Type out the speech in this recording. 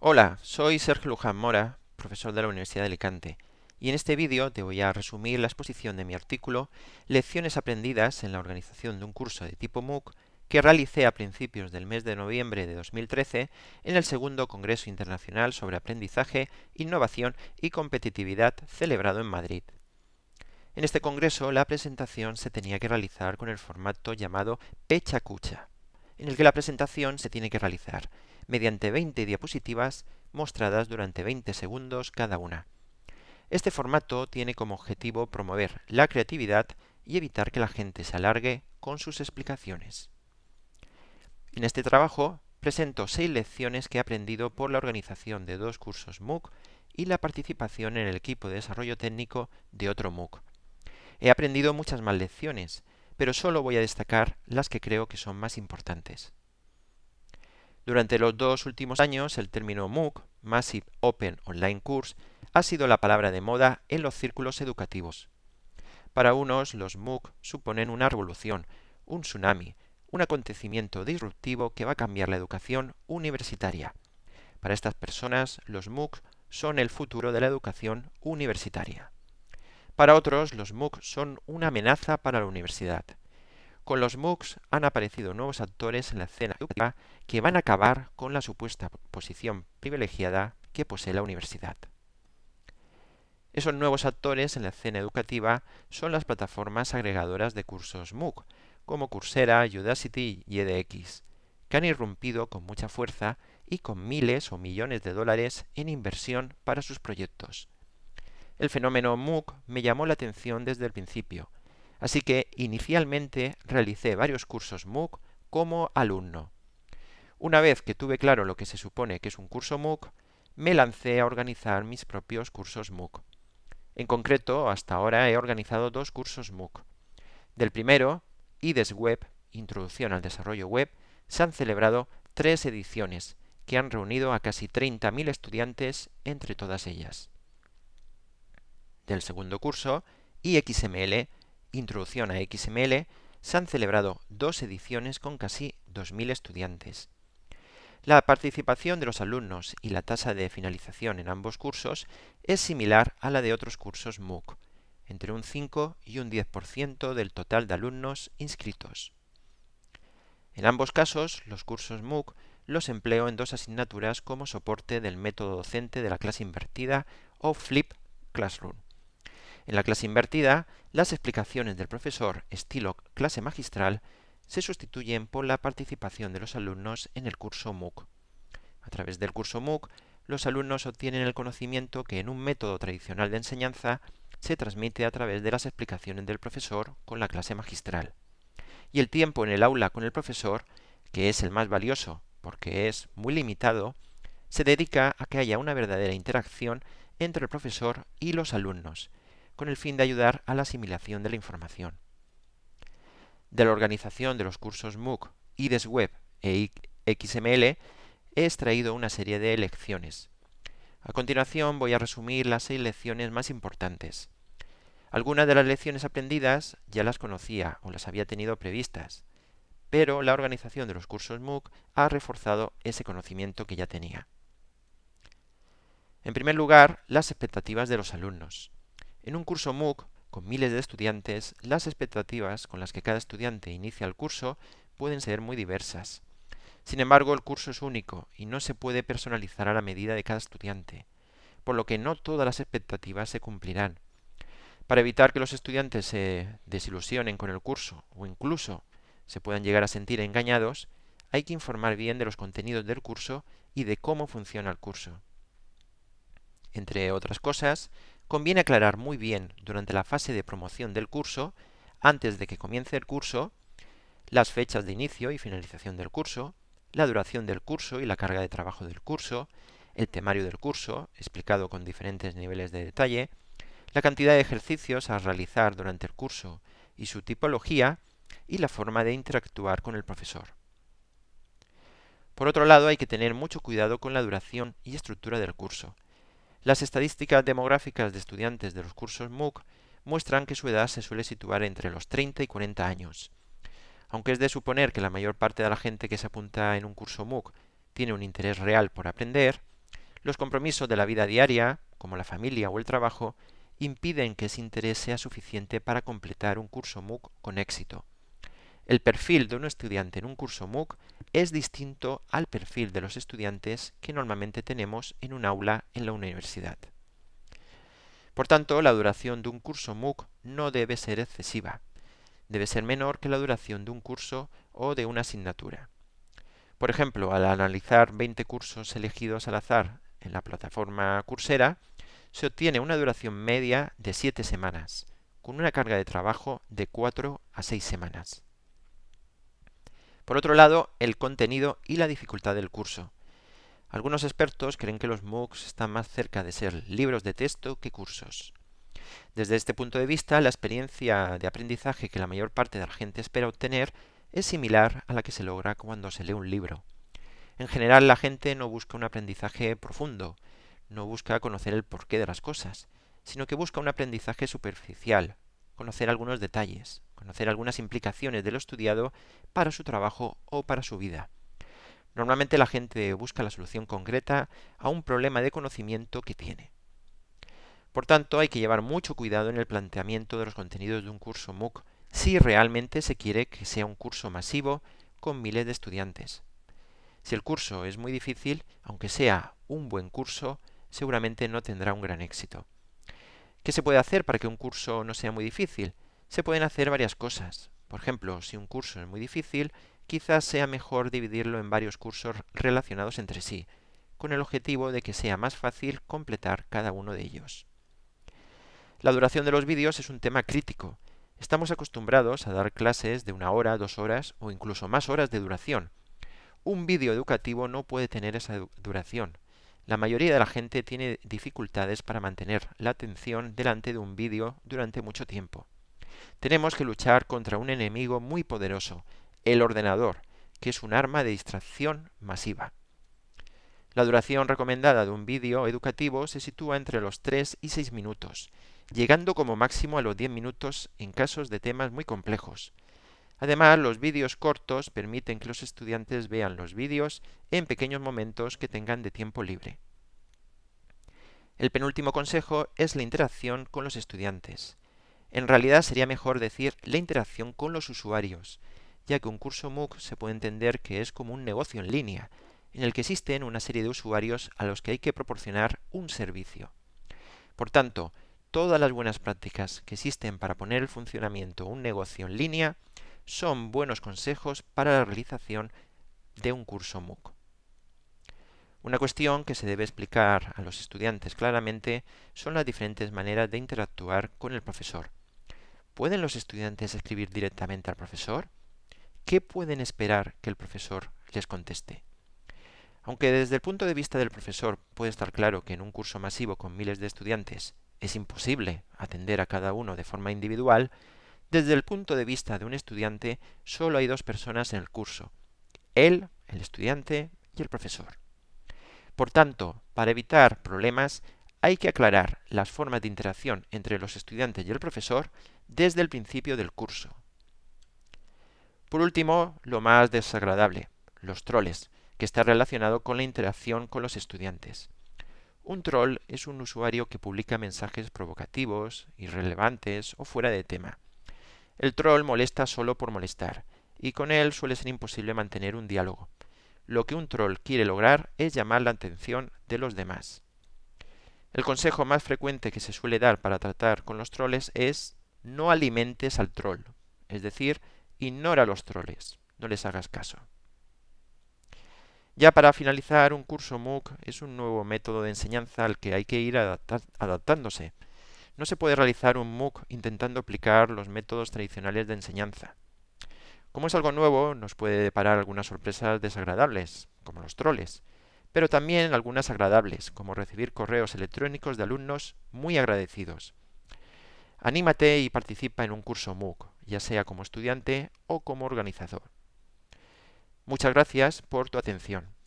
Hola, soy Sergio Luján Mora, profesor de la Universidad de Alicante, y en este vídeo te voy a resumir la exposición de mi artículo Lecciones aprendidas en la organización de un curso de tipo MOOC que realicé a principios del mes de noviembre de 2013 en el segundo Congreso Internacional sobre Aprendizaje, Innovación y Competitividad celebrado en Madrid. En este congreso la presentación se tenía que realizar con el formato llamado Pecha Cucha en el que la presentación se tiene que realizar mediante 20 diapositivas mostradas durante 20 segundos cada una. Este formato tiene como objetivo promover la creatividad y evitar que la gente se alargue con sus explicaciones. En este trabajo presento seis lecciones que he aprendido por la organización de dos cursos MOOC y la participación en el equipo de desarrollo técnico de otro MOOC. He aprendido muchas más lecciones, pero solo voy a destacar las que creo que son más importantes. Durante los dos últimos años, el término MOOC, Massive Open Online Course, ha sido la palabra de moda en los círculos educativos. Para unos, los MOOC suponen una revolución, un tsunami, un acontecimiento disruptivo que va a cambiar la educación universitaria. Para estas personas, los MOOC son el futuro de la educación universitaria. Para otros, los MOOCs son una amenaza para la universidad. Con los MOOCs han aparecido nuevos actores en la escena educativa que van a acabar con la supuesta posición privilegiada que posee la universidad. Esos nuevos actores en la escena educativa son las plataformas agregadoras de cursos MOOC, como Coursera, Udacity y edX, que han irrumpido con mucha fuerza y con miles o millones de dólares en inversión para sus proyectos. El fenómeno MOOC me llamó la atención desde el principio, así que inicialmente realicé varios cursos MOOC como alumno. Una vez que tuve claro lo que se supone que es un curso MOOC, me lancé a organizar mis propios cursos MOOC. En concreto, hasta ahora he organizado dos cursos MOOC. Del primero, IDES Web, Introducción al Desarrollo Web, se han celebrado tres ediciones que han reunido a casi 30.000 estudiantes entre todas ellas del segundo curso y XML, Introducción a XML, se han celebrado dos ediciones con casi 2.000 estudiantes. La participación de los alumnos y la tasa de finalización en ambos cursos es similar a la de otros cursos MOOC, entre un 5 y un 10% del total de alumnos inscritos. En ambos casos, los cursos MOOC los empleo en dos asignaturas como soporte del método docente de la clase invertida o Flip Classroom. En la clase invertida, las explicaciones del profesor estilo clase magistral se sustituyen por la participación de los alumnos en el curso MOOC. A través del curso MOOC, los alumnos obtienen el conocimiento que en un método tradicional de enseñanza se transmite a través de las explicaciones del profesor con la clase magistral. Y el tiempo en el aula con el profesor, que es el más valioso porque es muy limitado, se dedica a que haya una verdadera interacción entre el profesor y los alumnos, con el fin de ayudar a la asimilación de la información. De la organización de los cursos MOOC, e Web e XML he extraído una serie de lecciones. A continuación voy a resumir las seis lecciones más importantes. Algunas de las lecciones aprendidas ya las conocía o las había tenido previstas, pero la organización de los cursos MOOC ha reforzado ese conocimiento que ya tenía. En primer lugar, las expectativas de los alumnos. En un curso MOOC, con miles de estudiantes, las expectativas con las que cada estudiante inicia el curso pueden ser muy diversas. Sin embargo, el curso es único y no se puede personalizar a la medida de cada estudiante, por lo que no todas las expectativas se cumplirán. Para evitar que los estudiantes se desilusionen con el curso o incluso se puedan llegar a sentir engañados, hay que informar bien de los contenidos del curso y de cómo funciona el curso. Entre otras cosas, Conviene aclarar muy bien durante la fase de promoción del curso, antes de que comience el curso, las fechas de inicio y finalización del curso, la duración del curso y la carga de trabajo del curso, el temario del curso, explicado con diferentes niveles de detalle, la cantidad de ejercicios a realizar durante el curso y su tipología, y la forma de interactuar con el profesor. Por otro lado, hay que tener mucho cuidado con la duración y estructura del curso. Las estadísticas demográficas de estudiantes de los cursos MOOC muestran que su edad se suele situar entre los 30 y 40 años. Aunque es de suponer que la mayor parte de la gente que se apunta en un curso MOOC tiene un interés real por aprender, los compromisos de la vida diaria, como la familia o el trabajo, impiden que ese interés sea suficiente para completar un curso MOOC con éxito. El perfil de un estudiante en un curso MOOC es distinto al perfil de los estudiantes que normalmente tenemos en un aula en la universidad. Por tanto, la duración de un curso MOOC no debe ser excesiva. Debe ser menor que la duración de un curso o de una asignatura. Por ejemplo, al analizar 20 cursos elegidos al azar en la plataforma cursera, se obtiene una duración media de 7 semanas, con una carga de trabajo de 4 a 6 semanas. Por otro lado, el contenido y la dificultad del curso. Algunos expertos creen que los MOOCs están más cerca de ser libros de texto que cursos. Desde este punto de vista, la experiencia de aprendizaje que la mayor parte de la gente espera obtener es similar a la que se logra cuando se lee un libro. En general, la gente no busca un aprendizaje profundo, no busca conocer el porqué de las cosas, sino que busca un aprendizaje superficial, conocer algunos detalles conocer algunas implicaciones de lo estudiado para su trabajo o para su vida. Normalmente la gente busca la solución concreta a un problema de conocimiento que tiene. Por tanto, hay que llevar mucho cuidado en el planteamiento de los contenidos de un curso MOOC si realmente se quiere que sea un curso masivo con miles de estudiantes. Si el curso es muy difícil, aunque sea un buen curso, seguramente no tendrá un gran éxito. ¿Qué se puede hacer para que un curso no sea muy difícil? se pueden hacer varias cosas. Por ejemplo, si un curso es muy difícil, quizás sea mejor dividirlo en varios cursos relacionados entre sí, con el objetivo de que sea más fácil completar cada uno de ellos. La duración de los vídeos es un tema crítico. Estamos acostumbrados a dar clases de una hora, dos horas o incluso más horas de duración. Un vídeo educativo no puede tener esa duración. La mayoría de la gente tiene dificultades para mantener la atención delante de un vídeo durante mucho tiempo tenemos que luchar contra un enemigo muy poderoso, el ordenador, que es un arma de distracción masiva. La duración recomendada de un vídeo educativo se sitúa entre los 3 y 6 minutos, llegando como máximo a los 10 minutos en casos de temas muy complejos. Además, los vídeos cortos permiten que los estudiantes vean los vídeos en pequeños momentos que tengan de tiempo libre. El penúltimo consejo es la interacción con los estudiantes. En realidad sería mejor decir la interacción con los usuarios, ya que un curso MOOC se puede entender que es como un negocio en línea, en el que existen una serie de usuarios a los que hay que proporcionar un servicio. Por tanto, todas las buenas prácticas que existen para poner en funcionamiento un negocio en línea son buenos consejos para la realización de un curso MOOC. Una cuestión que se debe explicar a los estudiantes claramente son las diferentes maneras de interactuar con el profesor. ¿Pueden los estudiantes escribir directamente al profesor? ¿Qué pueden esperar que el profesor les conteste? Aunque desde el punto de vista del profesor puede estar claro que en un curso masivo con miles de estudiantes es imposible atender a cada uno de forma individual, desde el punto de vista de un estudiante solo hay dos personas en el curso, él, el estudiante y el profesor. Por tanto, para evitar problemas, hay que aclarar las formas de interacción entre los estudiantes y el profesor desde el principio del curso. Por último, lo más desagradable, los troles, que está relacionado con la interacción con los estudiantes. Un troll es un usuario que publica mensajes provocativos, irrelevantes o fuera de tema. El troll molesta solo por molestar, y con él suele ser imposible mantener un diálogo. Lo que un troll quiere lograr es llamar la atención de los demás. El consejo más frecuente que se suele dar para tratar con los troles es no alimentes al troll, es decir, ignora a los troles, no les hagas caso. Ya para finalizar, un curso MOOC es un nuevo método de enseñanza al que hay que ir adaptándose. No se puede realizar un MOOC intentando aplicar los métodos tradicionales de enseñanza. Como es algo nuevo, nos puede deparar algunas sorpresas desagradables, como los troles pero también algunas agradables, como recibir correos electrónicos de alumnos muy agradecidos. Anímate y participa en un curso MOOC, ya sea como estudiante o como organizador. Muchas gracias por tu atención.